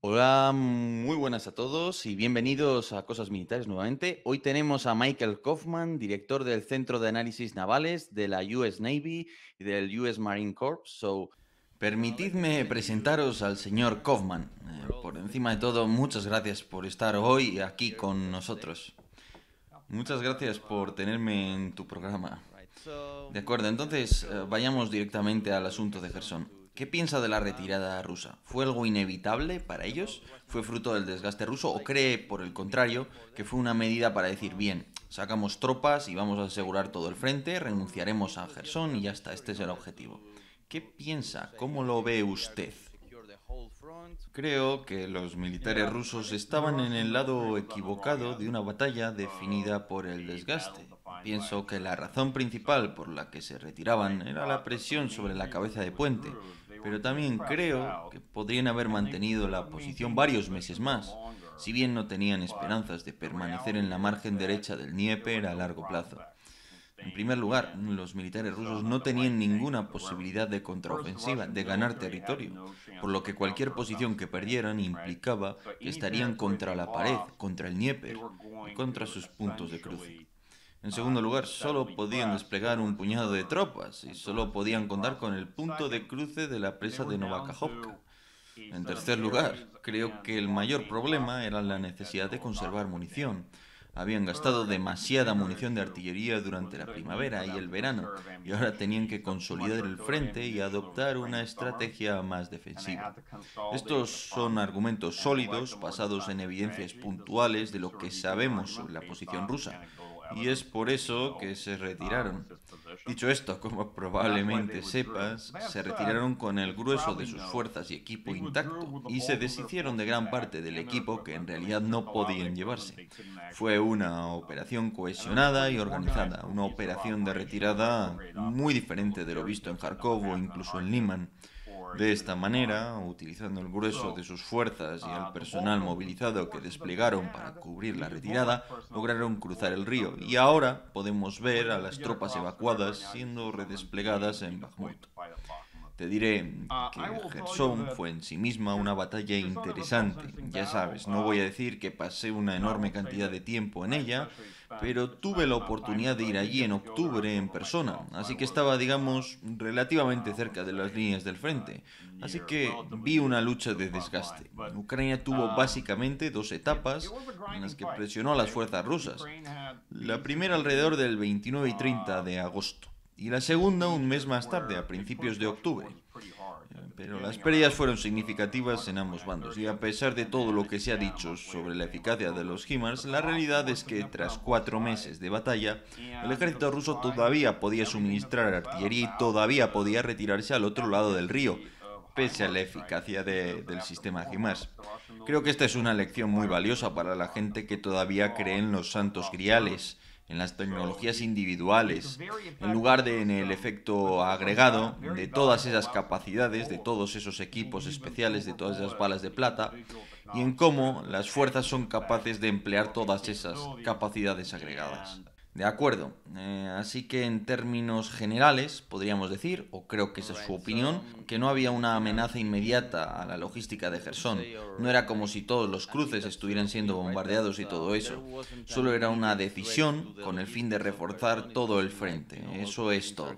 Hola, muy buenas a todos y bienvenidos a Cosas Militares nuevamente. Hoy tenemos a Michael Kaufman, director del Centro de Análisis Navales de la US Navy y del US Marine Corps. So, permitidme presentaros al señor Kaufman. Eh, por encima de todo, muchas gracias por estar hoy aquí con nosotros. Muchas gracias por tenerme en tu programa. De acuerdo, entonces eh, vayamos directamente al asunto de Gerson. ¿Qué piensa de la retirada rusa? ¿Fue algo inevitable para ellos? ¿Fue fruto del desgaste ruso? ¿O cree, por el contrario, que fue una medida para decir, bien, sacamos tropas y vamos a asegurar todo el frente, renunciaremos a Gerson y ya está, este es el objetivo? ¿Qué piensa? ¿Cómo lo ve usted? Creo que los militares rusos estaban en el lado equivocado de una batalla definida por el desgaste. Pienso que la razón principal por la que se retiraban era la presión sobre la cabeza de puente pero también creo que podrían haber mantenido la posición varios meses más, si bien no tenían esperanzas de permanecer en la margen derecha del Dnieper a largo plazo. En primer lugar, los militares rusos no tenían ninguna posibilidad de contraofensiva, de ganar territorio, por lo que cualquier posición que perdieran implicaba que estarían contra la pared, contra el Dnieper y contra sus puntos de cruce. En segundo lugar, solo podían desplegar un puñado de tropas y solo podían contar con el punto de cruce de la presa de Novakajovka. En tercer lugar, creo que el mayor problema era la necesidad de conservar munición. Habían gastado demasiada munición de artillería durante la primavera y el verano, y ahora tenían que consolidar el frente y adoptar una estrategia más defensiva. Estos son argumentos sólidos basados en evidencias puntuales de lo que sabemos sobre la posición rusa, y es por eso que se retiraron. Dicho esto, como probablemente sepas, se retiraron con el grueso de sus fuerzas y equipo intacto y se deshicieron de gran parte del equipo que en realidad no podían llevarse. Fue una operación cohesionada y organizada, una operación de retirada muy diferente de lo visto en Kharkov o incluso en Liman. De esta manera, utilizando el grueso de sus fuerzas y el personal movilizado que desplegaron para cubrir la retirada, lograron cruzar el río y ahora podemos ver a las tropas evacuadas siendo redesplegadas en Bakhmut. Te diré ah, que Gerson fue en sí misma una batalla interesante. Ya sabes, no uh, voy a decir que pasé una enorme cantidad de tiempo en ella, pero tuve la uh, oportunidad de ir allí en octubre en persona, así que estaba, uh, digamos, relativamente cerca de las líneas del frente. Así que vi una lucha de desgaste. Ucrania tuvo um, básicamente dos etapas en las que presionó a las fuerzas rusas. La primera alrededor del 29 y 30 de agosto y la segunda un mes más tarde, a principios de octubre. Pero las pérdidas fueron significativas en ambos bandos y a pesar de todo lo que se ha dicho sobre la eficacia de los HIMARS, la realidad es que tras cuatro meses de batalla, el ejército ruso todavía podía suministrar artillería y todavía podía retirarse al otro lado del río, pese a la eficacia del sistema HIMARS. Creo que esta es una lección muy valiosa para la gente que todavía cree en los santos griales en las tecnologías individuales, en lugar de en el efecto agregado de todas esas capacidades, de todos esos equipos especiales, de todas esas balas de plata, y en cómo las fuerzas son capaces de emplear todas esas capacidades agregadas. De acuerdo. Eh, así que en términos generales podríamos decir, o creo que esa es su opinión, que no había una amenaza inmediata a la logística de Gerson. No era como si todos los cruces estuvieran siendo bombardeados y todo eso. Solo era una decisión con el fin de reforzar todo el frente. Eso es todo.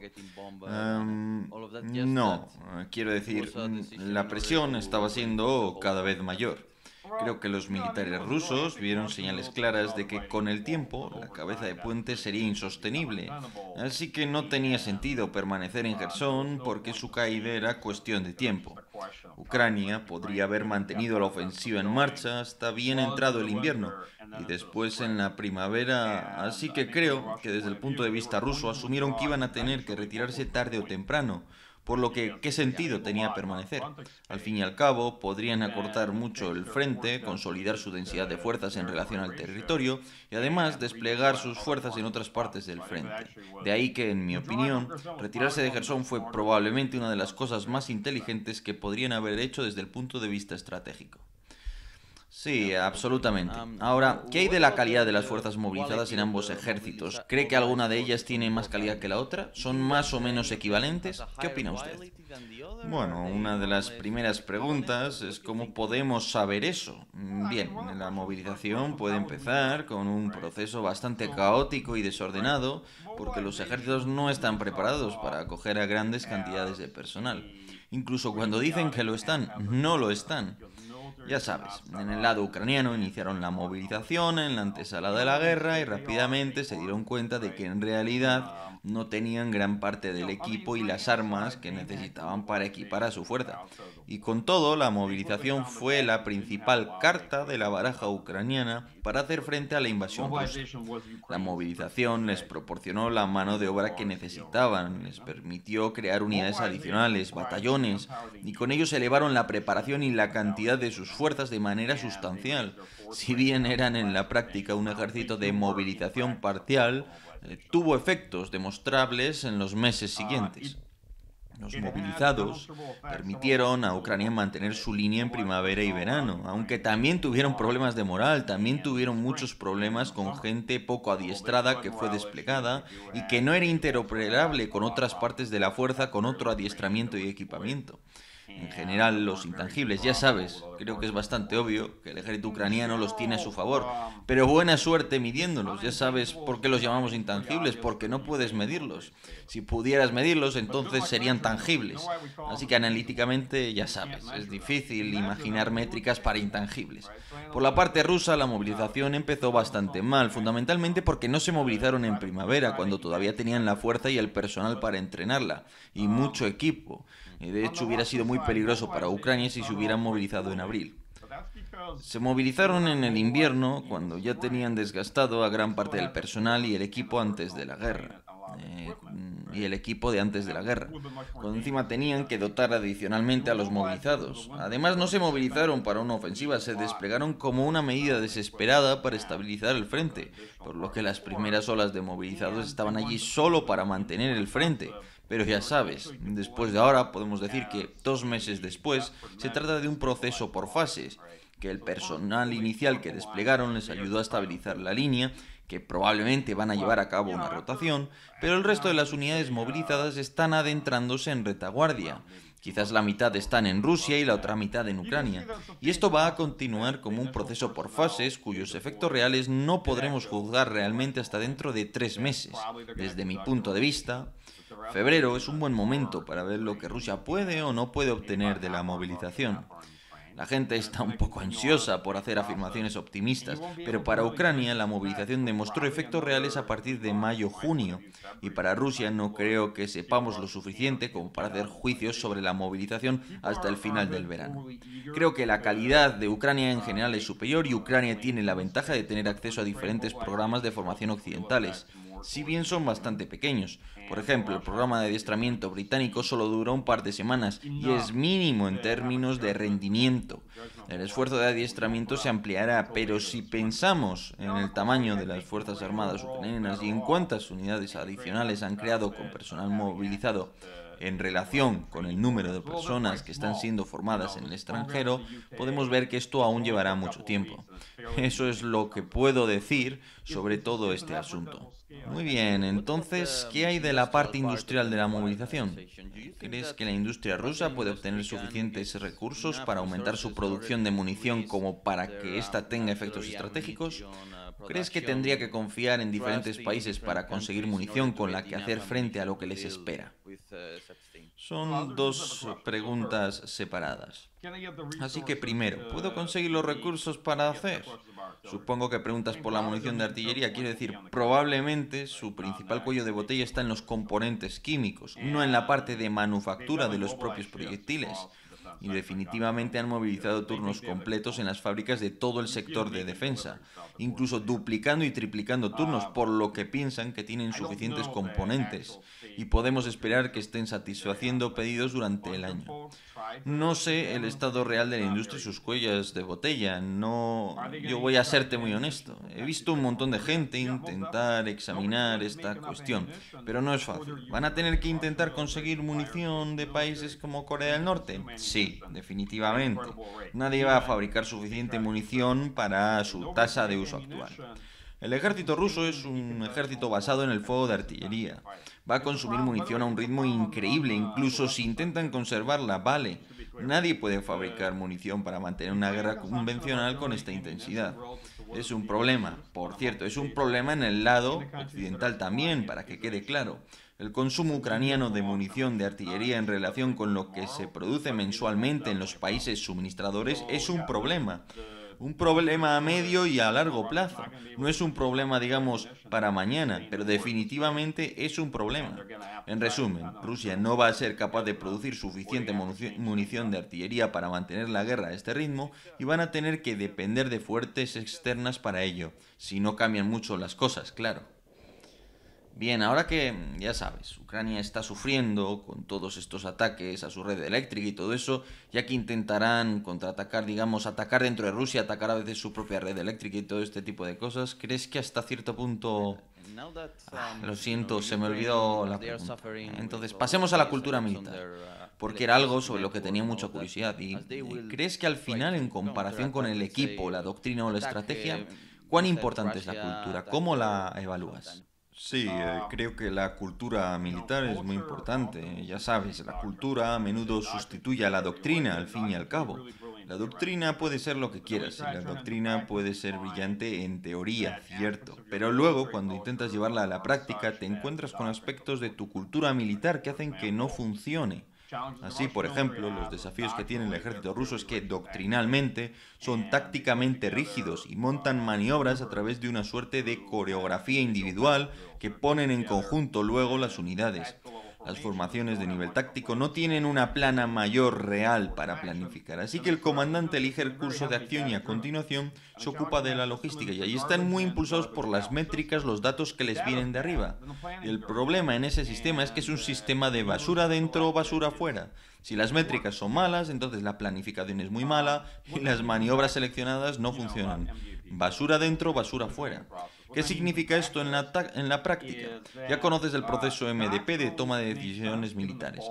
Em, no, quiero decir, mm, la presión estaba siendo cada vez mayor. Creo que los militares rusos vieron señales claras de que con el tiempo la cabeza de puente sería insostenible, así que no tenía sentido permanecer en Gerson porque su caída era cuestión de tiempo. Ucrania podría haber mantenido la ofensiva en marcha hasta bien entrado el invierno y después en la primavera, así que creo que desde el punto de vista ruso asumieron que iban a tener que retirarse tarde o temprano por lo que qué sentido tenía permanecer. Al fin y al cabo, podrían acortar mucho el frente, consolidar su densidad de fuerzas en relación al territorio y además desplegar sus fuerzas en otras partes del frente. De ahí que, en mi opinión, retirarse de Gerson fue probablemente una de las cosas más inteligentes que podrían haber hecho desde el punto de vista estratégico. Sí, em, absolutamente. Ahora, ¿qué hay de la calidad de las fuerzas movilizadas en ambos ejércitos? ¿Cree que alguna de ellas tiene más calidad que la otra? ¿Son más o menos equivalentes? ¿Qué opina usted? Bueno, eh, una de las primeras preguntas es cómo podemos saber eso. Bien, la movilización puede empezar con un proceso bastante caótico y desordenado porque los ejércitos no están preparados para acoger a grandes cantidades de personal. Incluso cuando dicen que lo están, no lo están. Ya sabes, en el lado ucraniano iniciaron la movilización en la antesala de la guerra y rápidamente se dieron cuenta de que en realidad no tenían gran parte del equipo y las armas que necesitaban para equipar a su fuerza. Y con todo, la movilización fue la principal carta de la baraja ucraniana para hacer frente a la invasión rusa. La movilización les proporcionó la mano de obra que necesitaban, les permitió crear unidades adicionales, batallones, y con ellos elevaron la preparación y la cantidad de sus fuerzas de manera sustancial. Si bien eran en la práctica un ejército de movilización parcial, eh, tuvo efectos demostrables en los meses siguientes. Los movilizados permitieron a Ucrania mantener su línea en primavera y verano, aunque también tuvieron problemas de moral, también tuvieron muchos problemas con gente poco adiestrada que fue desplegada y que no era interoperable con otras partes de la fuerza con otro adiestramiento y equipamiento en general los intangibles. Ya sabes, creo que es bastante obvio que el ejército ucraniano los tiene a su favor, pero buena suerte midiéndolos. Ya sabes por qué los llamamos intangibles, porque no puedes medirlos. Si pudieras medirlos, entonces serían tangibles. Así que analíticamente ya sabes, es difícil imaginar métricas para intangibles. Por la parte rusa, la movilización empezó bastante mal, fundamentalmente porque no se movilizaron en primavera, cuando todavía tenían la fuerza y el personal para entrenarla, y mucho equipo. ...y De hecho, hubiera sido muy peligroso para Ucrania si se hubieran movilizado en abril. Se movilizaron en el invierno cuando ya tenían desgastado a gran parte del personal y el equipo antes de la guerra. Eh, y el equipo de antes de la guerra. Cuando encima tenían que dotar adicionalmente a los movilizados. Además no se movilizaron para una ofensiva, se desplegaron como una medida desesperada para estabilizar el frente, por lo que las primeras olas de movilizados estaban allí solo para mantener el frente. Pero ya sabes, después de ahora podemos decir que dos meses después se trata de un proceso por fases, que el personal inicial que desplegaron les ayudó a estabilizar la línea, que probablemente van a llevar a cabo una rotación, pero el resto de las unidades movilizadas están adentrándose en retaguardia. Quizás la mitad están en Rusia y la otra mitad en Ucrania. Y esto va a continuar como un proceso por fases cuyos efectos reales no podremos juzgar realmente hasta dentro de tres meses. Desde mi punto de vista, Febrero es un buen momento para ver lo que Rusia puede o no puede obtener de la movilización. La gente está un poco ansiosa por hacer afirmaciones optimistas, pero para Ucrania la movilización demostró efectos reales a partir de mayo-junio, y para Rusia no creo que sepamos lo suficiente como para hacer juicios sobre la movilización hasta el final del verano. Creo que la calidad de Ucrania en general es superior y Ucrania tiene la ventaja de tener acceso a diferentes programas de formación occidentales si bien son bastante pequeños. Por ejemplo, el programa de adiestramiento británico solo dura un par de semanas y es mínimo en términos de rendimiento. El esfuerzo de adiestramiento se ampliará, pero si pensamos en el tamaño de las Fuerzas Armadas ucranianas y en cuántas unidades adicionales han creado con personal movilizado en relación con el número de personas que están siendo formadas en el extranjero, podemos ver que esto aún llevará mucho tiempo. Eso es lo que puedo decir sobre todo este asunto. Muy bien, entonces, ¿qué hay de la parte industrial de la movilización? ¿Crees que la industria rusa puede obtener suficientes recursos para aumentar su producción de munición como para que ésta tenga efectos estratégicos? ¿Crees que tendría que confiar en diferentes países para conseguir munición con la que hacer frente a lo que les espera? Uh, Son dos preguntas separadas. Así que primero, uh, ¿puedo conseguir los recursos para hacer? Supongo que preguntas por la munición de artillería. Quiero decir, probablemente su principal cuello de botella está en los componentes químicos, no en la parte de manufactura de los propios proyectiles y definitivamente han movilizado turnos completos en las fábricas de todo el sector de defensa, incluso duplicando y triplicando turnos, por lo que piensan que tienen suficientes componentes y podemos esperar que estén satisfaciendo pedidos durante el año. No sé el estado real de la industria y sus cuellas de botella. No, yo voy a serte muy honesto. He visto un montón de gente intentar examinar esta cuestión, pero no es fácil. ¿Van a tener que intentar conseguir munición de países como Corea del Norte? Sí, definitivamente. Nadie va a fabricar suficiente munición para su tasa de uso actual. El ejército ruso es un ejército basado en el fuego de artillería va a consumir munición a un ritmo increíble, incluso si intentan conservarla, vale. Nadie puede fabricar munición para mantener una guerra convencional con esta intensidad. Es un problema, por cierto, es un problema en el lado occidental también, para que quede claro. El consumo ucraniano de munición de artillería en relación con lo que se produce mensualmente en los países suministradores es un problema un problema a medio y a largo plazo. No es un problema, digamos, para mañana, pero definitivamente es un problema. En resumen, Rusia no va a ser capaz de producir suficiente munición de artillería para mantener la guerra a este ritmo y van a tener que depender de fuertes externas para ello, si no cambian mucho las cosas, claro. Bien, ahora que ya sabes, Ucrania está sufriendo con todos estos ataques a su red eléctrica y todo eso, ya que intentarán contraatacar, digamos, atacar dentro de Rusia, atacar a veces su propia red eléctrica y todo este tipo de cosas, ¿crees que hasta cierto punto... Ah, lo siento, se me olvidó la pregunta. Entonces, pasemos a la cultura militar, porque era algo sobre lo que tenía mucha curiosidad. ¿Y eh, crees que al final, en comparación con el equipo, la doctrina o la estrategia, cuán importante es la cultura? ¿Cómo la evalúas? Sí, eh, ah, creo que la cultura militar es muy importante. Ya sabes, la cultura a menudo sustituye a la doctrina, al fin y al cabo. La doctrina puede ser lo que quieras, y la doctrina puede ser brillante en teoría, cierto, pero luego cuando intentas llevarla a la práctica te encuentras con aspectos de tu cultura militar que hacen que no funcione. Así, por ejemplo, los desafíos que tiene el ejército ruso es que doctrinalmente son tácticamente rígidos y montan maniobras a través de una suerte de coreografía individual que ponen en conjunto luego las unidades. Las formaciones de nivel táctico no tienen una plana mayor real para planificar, así que el comandante elige el curso de acción y a continuación se ocupa de la logística y ahí están muy impulsados por las métricas, los datos que les vienen de arriba. Y el problema en ese sistema es que es un sistema de basura dentro o basura fuera. Si las métricas son malas, entonces la planificación es muy mala y las maniobras seleccionadas no funcionan. Basura dentro, basura fuera. ¿Qué significa esto en la, en la práctica? Eh, ya conoces el ah, proceso ah, MDP de ah, toma de decisiones militares.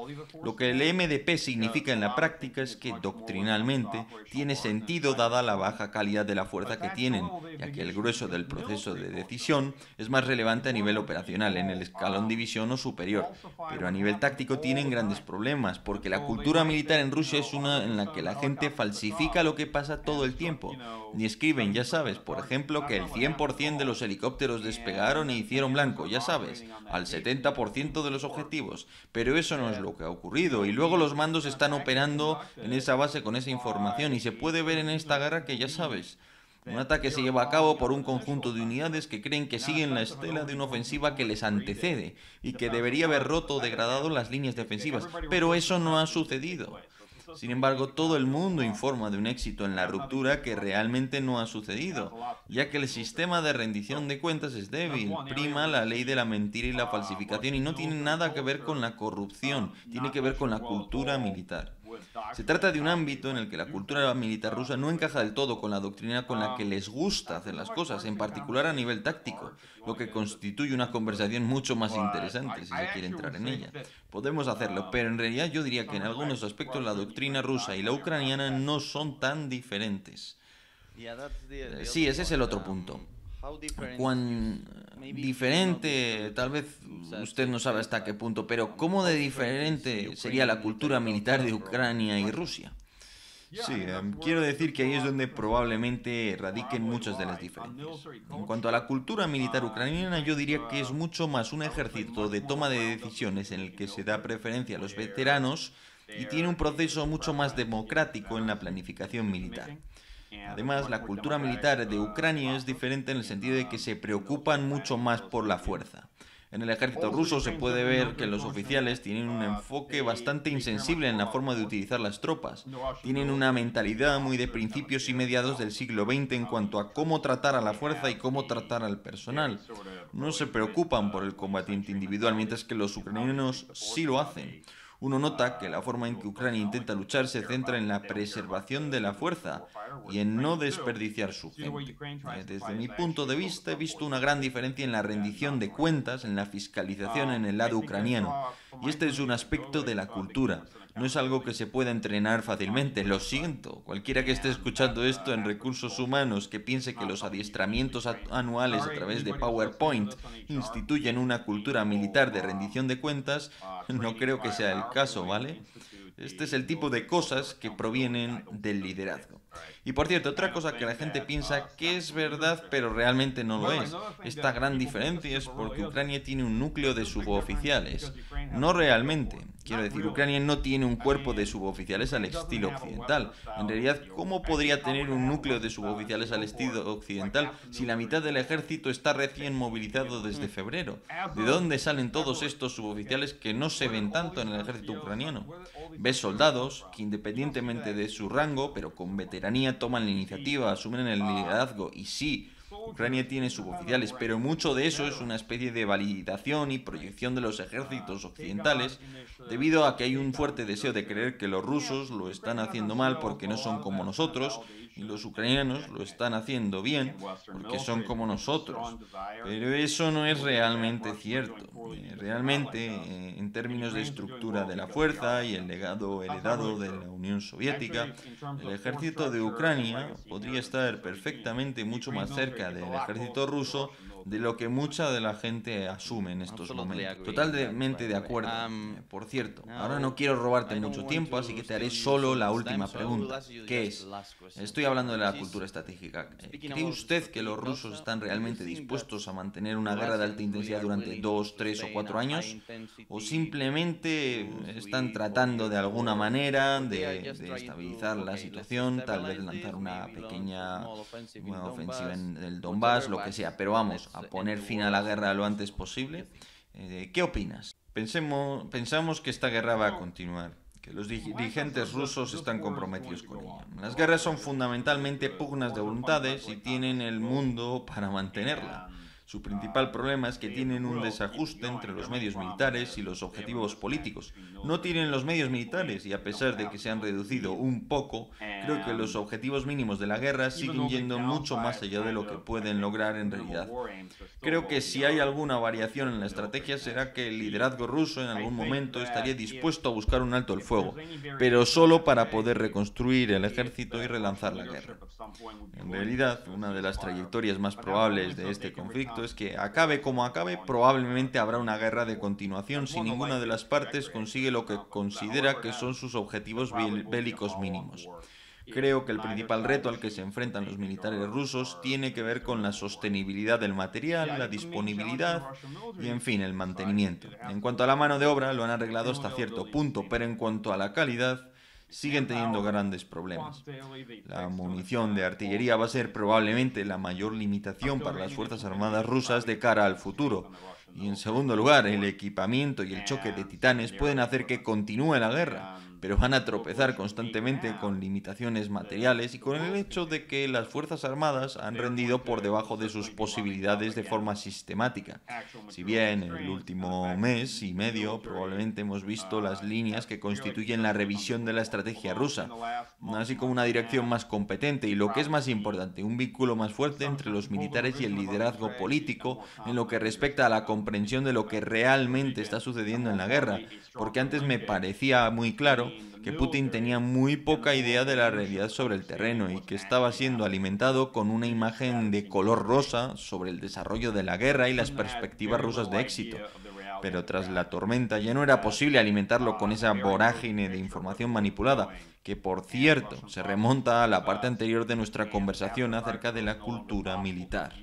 Lo que el MDP significa en la práctica es que doctrinalmente tiene sentido dada la baja calidad de la fuerza que tienen, ya que el grueso del proceso de decisión es más relevante a nivel operacional, en el escalón división o superior. Pero a nivel táctico tienen grandes problemas, porque la cultura militar en Rusia es una en la que la gente falsifica lo que pasa todo el tiempo. Ni escriben, ya sabes, por ejemplo, que el 100% de los helicópteros despegaron e hicieron blanco, ya sabes, al 70% de los objetivos. Pero eso no es lo que ha ocurrido. Y luego los mandos están operando en esa base con esa información y se puede ver en esta guerra que ya sabes. Un ataque se lleva a cabo por un conjunto de unidades que creen que siguen la estela de una ofensiva que les antecede y que debería haber roto o degradado las líneas defensivas, pero eso no ha sucedido. Sin embargo, todo el mundo informa de un éxito en la ruptura que realmente no ha sucedido, ya que el sistema de rendición de cuentas es débil, prima la ley de la mentira y la falsificación y no tiene nada que ver con la corrupción, tiene que ver con la cultura militar. Se trata de un ámbito en el que la cultura militar rusa no encaja del todo con la doctrina con la que les gusta hacer las cosas, en particular a nivel táctico, lo que constituye una conversación mucho más interesante si se quiere entrar en ella. Podemos hacerlo, pero en realidad yo diría que en algunos aspectos la doctrina rusa y la ucraniana no son tan diferentes. Sí, ese es el otro punto cuán diferente, tal vez usted no sabe hasta qué punto, pero cómo de diferente sería la cultura militar de Ucrania y Rusia. Sí, em, quiero decir que ahí es donde probablemente radiquen muchas de las diferencias. En cuanto a la cultura militar ucraniana, yo diría que es mucho más un ejército de toma de decisiones en el que se da preferencia a los veteranos y tiene un proceso mucho más democrático en la planificación militar. Además, la cultura militar de Ucrania es diferente en el sentido de que se preocupan mucho más por la fuerza. En el ejército ruso se puede ver que los oficiales tienen un enfoque bastante insensible en la forma de utilizar las tropas. Tienen una mentalidad muy de principios y mediados del siglo XX en cuanto a cómo tratar a la fuerza y cómo tratar al personal. No se preocupan por el combatiente individual, mientras que los este ucranianos sí lo hacen. Uno nota que la forma en que Ucrania intenta luchar se centra en la preservación de la fuerza y en no desperdiciar su gente. Eh, desde mi punto de vista he visto una gran diferencia en la rendición de cuentas, en la fiscalización en el lado ucraniano, y este es un aspecto de la cultura. No es algo que se pueda entrenar fácilmente, lo siento. Cualquiera que esté escuchando esto en recursos humanos que piense que los adiestramientos anuales a través de PowerPoint instituyen una cultura militar de rendición de cuentas, no creo que sea el caso, ¿vale? Este es el tipo de cosas que provienen del liderazgo. Y por cierto, otra cosa que la gente piensa que es verdad pues. pero realmente no lo es. Pues, Esta gran diferencia es porque Ucrania tiene un núcleo de suboficiales. No pues, realmente. Quiero ah, decir, Ucrania no tiene un cuerpo de suboficiales al uh, estilo occidental. En realidad, ¿cómo podría tener un núcleo de suboficiales al estilo occidental si la mitad del ejército está recién movilizado desde febrero? ¿De dónde salen todos estos suboficiales que no se ven tanto en el ejército ucraniano? Ves soldados que independientemente de su rango, pero con toman la iniciativa, asumen el ah. liderazgo. Y sí, Ucrania tiene suboficiales, pero mucho de eso es una especie de validación y proyección de los ejércitos occidentales, debido a que hay un fuerte deseo de creer que los rusos lo están haciendo mal porque no son como nosotros, y los ucranianos lo están haciendo bien porque son como nosotros. Pero eso no es realmente cierto. Eh, realmente, eh, en términos de estructura de la fuerza y el legado heredado de la Unión Soviética, el ejército de Ucrania podría estar perfectamente mucho más cerca del ejército ruso de lo que mucha de la gente asume en estos momentos. Totalmente de acuerdo. Um, Por cierto, ahora no quiero robarte mucho tiempo, así que te haré solo la última pregunta, que es, estoy hablando de la cultura estratégica. Eh, ¿Cree usted que los rusos están realmente dispuestos a mantener una guerra de alta intensidad durante dos, tres o cuatro años? ¿O simplemente están tratando de alguna manera de, estabilizar la situación, tal vez lanzar una pequeña ofensiva en el Donbass, lo que sea? Pero vamos, a poner fin a la guerra lo antes posible. Eh, ¿Qué opinas? Pensemos, pensamos que esta guerra va a continuar, que los dirigentes rusos están comprometidos con ella. Las guerras son fundamentalmente pugnas de voluntades y tienen el mundo para mantenerla. Su principal problema es que tienen un desajuste entre los medios militares y los objetivos políticos. No tienen los medios militares y a pesar de que se han reducido un poco, creo que los eh, objetivos mínimos de la guerra siguen yendo mucho más allá de lo que pueden lograr en realidad. Creo que si hay alguna variación en la estrategia será que el liderazgo ruso en algún momento estaría dispuesto a buscar un alto el fuego, pero solo para poder reconstruir el ejército y relanzar la guerra. En realidad, una de las trayectorias más probables de este conflicto es que acabe como acabe, probablemente habrá una guerra de continuación si ninguna de las partes consigue lo que considera que son sus objetivos bélicos mínimos. Creo que el principal reto al que se enfrentan los militares rusos tiene que ver con la sostenibilidad del material, la disponibilidad y, en fin, el mantenimiento. En cuanto a la mano de obra, lo han arreglado hasta cierto punto, pero en cuanto a la calidad, siguen teniendo grandes problemas. La munición de artillería va a ser probablemente la mayor limitación para las Fuerzas Armadas rusas de cara al futuro. Y en segundo lugar, el equipamiento y el choque de titanes pueden hacer que continúe la guerra pero van a tropezar constantemente con limitaciones materiales y con el hecho de que las Fuerzas Armadas han rendido por debajo de sus posibilidades de forma sistemática. Si bien en el último uh, mes y medio probablemente hemos visto uh, las líneas que constituyen la revisión de la estrategia rusa, así como una dirección más competente y lo que es más importante, un vínculo más fuerte entre los militares y el liderazgo político en lo que respecta a la comprensión de lo que realmente está sucediendo en la guerra, porque antes me parecía muy claro que Putin tenía muy poca idea de la realidad sobre el terreno y que estaba siendo alimentado con una imagen de color rosa sobre el desarrollo de la guerra y las perspectivas rusas de éxito. Pero tras la tormenta ya no era posible alimentarlo con esa vorágine de información manipulada, que por cierto se remonta a la parte anterior de nuestra conversación acerca de la cultura militar.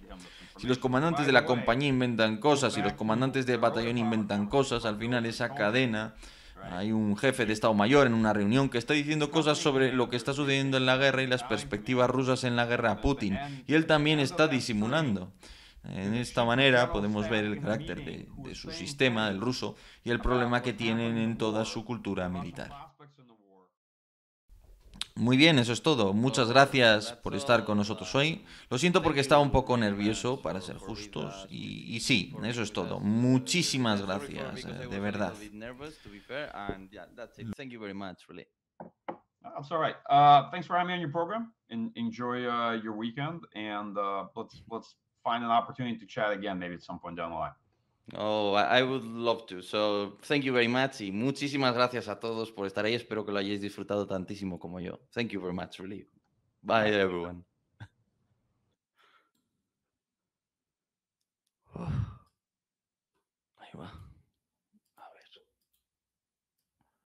Si los comandantes de la compañía inventan cosas, y los comandantes de batallón inventan cosas, al final esa cadena hay un jefe de Estado Mayor en una reunión que está diciendo cosas sobre lo que está sucediendo en la guerra y las perspectivas rusas en la guerra a Putin. Y él también está disimulando. En esta manera podemos ver el carácter de, su sistema, del ruso, y el problema que tienen en toda su cultura militar. Muy bien, eso es todo. Muchas gracias por estar con nosotros hoy. Lo siento porque estaba un poco nervioso, para ser justos. Y, y sí, eso es todo. Muchísimas gracias, eh, de verdad. That's all right. Uh, thanks for having me on your program. enjoy uh, your weekend, and uh, let's let's find an opportunity to chat again, maybe at some point down the line. Oh, I would love to. So, thank you very much y muchísimas gracias a todos por estar ahí. Espero que lo hayáis disfrutado tantísimo como yo. Thank you very much, really. Bye, everyone.